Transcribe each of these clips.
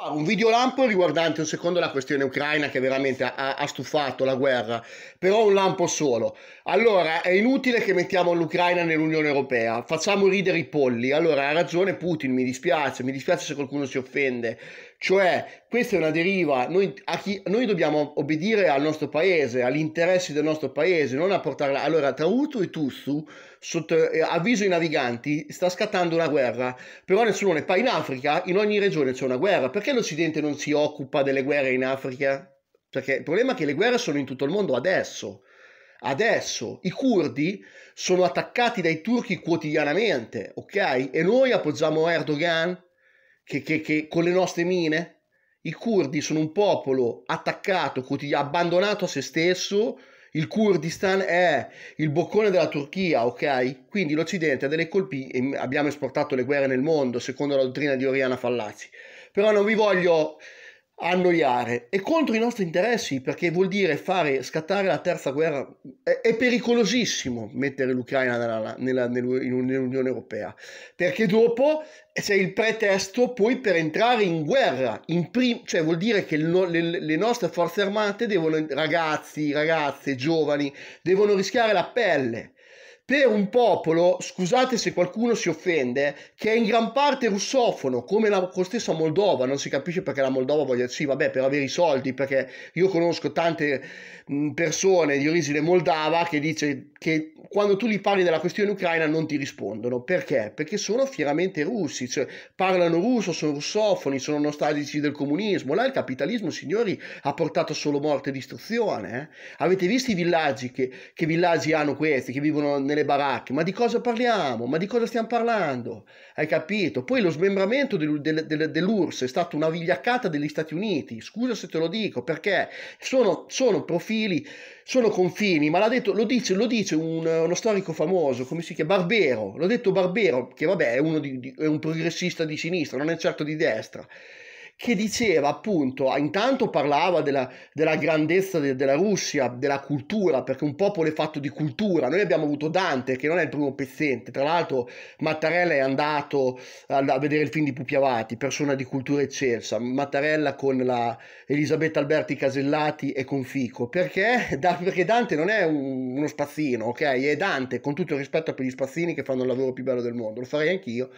fare un video lampo riguardante un secondo la questione ucraina che veramente ha, ha, stufato la guerra, però un lampo solo. Allora, è inutile che mettiamo l'Ucraina nell'Unione Europea, facciamo ridere i polli. Allora, ha ragione Putin, mi dispiace, mi dispiace se qualcuno si offende, cioè, questa è una deriva, noi, chi, noi dobbiamo obbedire al nostro paese, agli interessi del nostro paese, non a portarla... Allora, tra Hutu e Tutsu, sotto eh, avviso i naviganti, sta scattando una guerra, però nessuno ne parla. In Africa, in ogni regione c'è una guerra, perché l'Occidente non si occupa delle guerre in Africa? Perché il problema è che le guerre sono in tutto il mondo adesso. Adesso i curdi sono attaccati dai turchi quotidianamente, ok? E noi appoggiamo Erdogan? che, che, che con le nostre mine? I curdi sono un popolo attaccato, abbandonato a se stesso. Il Kurdistan è il boccone della Turchia, ok? Quindi l'Occidente ha delle colpi. Abbiamo esportato le guerre nel mondo, secondo la dottrina di Oriana Fallaci. Però non vi voglio annoiare e contro i nostri interessi perché vuol dire fare scattare la terza guerra è, è pericolosissimo mettere l'Ucraina nella, nella, nell'Unione Europea perché dopo c'è eh, il pretesto poi per entrare in guerra in prim- cioè vuol dire che no, le, le, nostre forze armate devono ragazzi ragazze giovani devono rischiare la pelle per un popolo, scusate se qualcuno si offende, che è in gran parte russofono, come la stessa Moldova, non si capisce perché la Moldova voglia, sì vabbè per avere i soldi, perché io conosco tante persone di origine moldava che dice che quando tu gli parli della questione ucraina non ti rispondono, perché? Perché sono fieramente russi, cioè parlano russo, sono russofoni, sono nostalgici del comunismo, là il capitalismo signori ha portato solo morte e distruzione, eh? avete visto i villaggi che, che villaggi hanno questi, che vivono nelle delle baracche, ma di cosa parliamo? Ma di cosa stiamo parlando? Hai capito? Poi lo smembramento del, del, del, dell'URSS è stata una vigliaccata degli Stati Uniti, scusa se te lo dico, perché sono, sono profili, sono confini, ma l'ha detto, lo dice, lo dice un, uno storico famoso, come si chiama? Barbero, l'ho detto Barbero, che vabbè è, di, di, è un progressista di sinistra, non è certo di destra che diceva appunto, intanto parlava della, della grandezza de, della Russia, della cultura, perché un popolo è fatto di cultura. Noi abbiamo avuto Dante, che non è il primo pezzente, tra l'altro Mattarella è andato a, a vedere il film di Pupi Avati, persona di cultura eccelsa, Mattarella con la Elisabetta Alberti Casellati e con Fico, perché, da, perché Dante non è un, uno spazzino, ok? È Dante, con tutto il rispetto per gli spazzini che fanno il lavoro più bello del mondo, lo farei anch'io.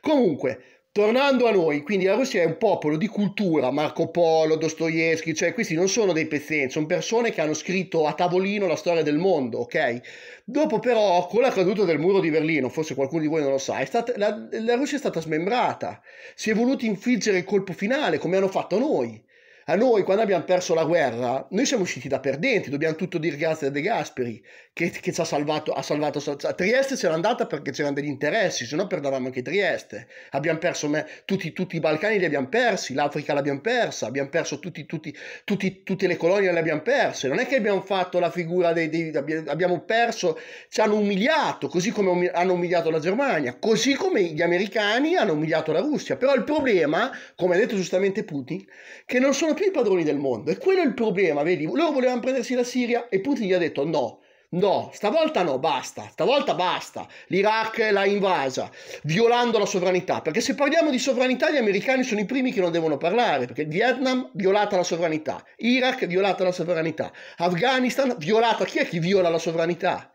Comunque, Tornando a noi, quindi la Russia è un popolo di cultura, Marco Polo, Dostoevsky, cioè questi non sono dei pezzenti, sono persone che hanno scritto a tavolino la storia del mondo, ok? Dopo però, con la caduta del muro di Berlino, forse qualcuno di voi non lo sa, stata, la, la Russia è stata smembrata, si è voluto infliggere il colpo finale, come hanno fatto noi. A noi, quando abbiamo perso la guerra, noi siamo usciti da perdenti, dobbiamo tutto dire grazie a De Gasperi, che, che ci ha salvato, ha salvato a Trieste c'era andata perché c'erano degli interessi, se no perdavamo anche Trieste. Abbiamo perso me, tutti, tutti, i Balcani li abbiamo persi, l'Africa l'abbiamo persa, abbiamo perso tutti, tutti, tutte le colonie le abbiamo perse. Non è che abbiamo fatto la figura dei... dei abbiamo perso, ci hanno umiliato, così come hanno umiliato la Germania, così come gli americani hanno umiliato la Russia. Però il problema, come ha detto giustamente Putin, che non sono erano più i padroni del mondo e quello è il problema, vedi? Loro volevano prendersi la Siria e Putin gli ha detto no, No, stavolta no, basta, stavolta basta. L'Iraq l'ha invasa, violando la sovranità, perché se parliamo di sovranità gli americani sono i primi che non devono parlare, perché Vietnam violata la sovranità, Iraq violata la sovranità, Afghanistan violata, chi è che viola la sovranità?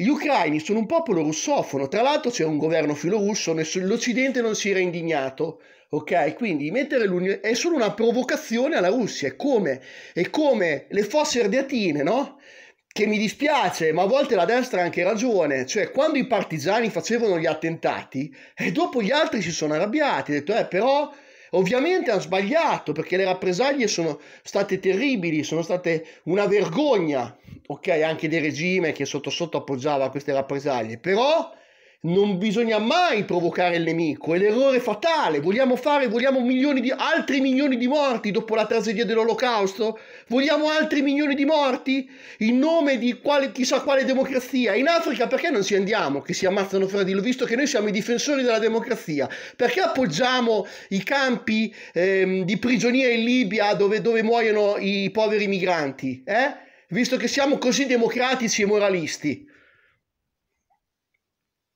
Gli ucraini sono un popolo russofono, tra l'altro c'è un governo filorusso, l'Occidente non si era indignato, ok? Quindi mettere l'Unione è solo una provocazione alla Russia, è come, è come le fosse ardeatine, no? Che mi dispiace, ma a volte la destra ha anche ragione, cioè quando i partigiani facevano gli attentati e eh, dopo gli altri si sono arrabbiati, ha detto eh però Ovviamente hanno sbagliato perché le rappresaglie sono state terribili, sono state una vergogna, ok, anche del regime che sotto sotto appoggiava queste rappresaglie, però non bisogna mai provocare il nemico, è l'errore fatale. Vogliamo fare, vogliamo milioni di, altri milioni di morti dopo la tragedia dell'olocausto? Vogliamo altri milioni di morti? In nome di quale, chissà quale democrazia? In Africa perché non ci andiamo che si ammazzano fra di loro, visto che noi siamo i difensori della democrazia? Perché appoggiamo i campi ehm, di prigionia in Libia dove, dove muoiono i poveri migranti? Eh? Visto che siamo così democratici e moralisti.